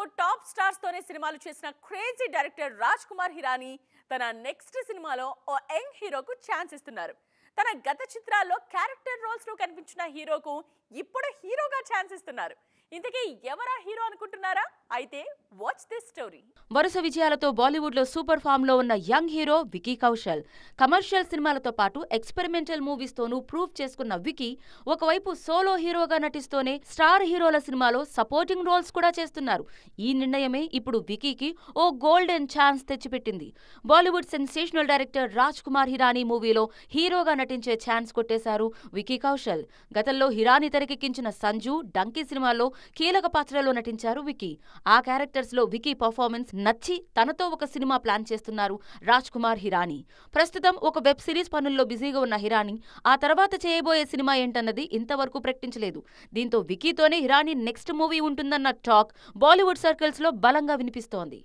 వరకు top stars తోనే సినిమాలు చేసిన క్రేజీ డైరెక్టర్ రాజ్ కుమార్ హిరానీ తన నెక్స్ట్ సినిమాలో ఓ యంగ్ హీరోకు ఛాన్స్ ఇస్తున్నారు తన గత చిత్రాల్లో క్యారెక్టర్ రోల్స్ లో కనిపించిన హీరోకు ఇప్పుడు హీరోగా ఛాన్స్ ఇస్తున్నారు ఇంతకీ ఎవరా హీరో అనుకుంటున్నారా అయితే వాచ్ దిస్ స్టోరీ వరుస విజయాలతో బాలీవుడ్ లో సూపర్ ఫామ్ లో ఉన్న young hero Vicky Kaushal commercial సినిమాలతో పాటు ఎక్స్పెరిమెంటల్ మూవీస్ తోనూ ప్రూవ్ చేసుకున్న వికీ ఒకవైపు సోలో హీరోగా నటిస్తూనే స్టార్ హీరోల సినిమాలో సపోర్టింగ్ రోల్స్ కూడా చేస్తున్నారు ఈ నిర్ణయమే ఇప్పుడు వికీకి ఓ గోల్డెన్ ఛాన్స్ తెచ్చిపెట్టింది బాలీవుడ్ సెన్సేషనల్ డైరెక్టర్ రాజ్ కుమార్ హిరానీ మూవీలో హీరోగా నటించే ఛాన్స్ కొట్టేశారు వికీ కౌశల్ గతంలో హిరానీ తెరకెక్కించిన సంజు డంకీ సినిమాలో కీలక పాత్రలో నటించారు వికీ ఆ క్యారెక్టర్స్లో వికీ పర్ఫార్మెన్స్ నచ్చి తనతో ఒక సినిమా ప్లాన్ చేస్తున్నారు రాజ్ కుమార్ హిరానీ ప్రస్తుతం ఒక వెబ్ సిరీస్ పనుల్లో బిజీగా ఉన్న హిరానీ ఆ తర్వాత చేయబోయే సినిమా ఏంటన్నది ఇంతవరకు ప్రకటించలేదు దీంతో వికీతోనే హిరానీ నెక్స్ట్ మూవీ ఉంటుందన్న టాక్ బాలీవుడ్ సర్కిల్స్లో బలంగా వినిపిస్తోంది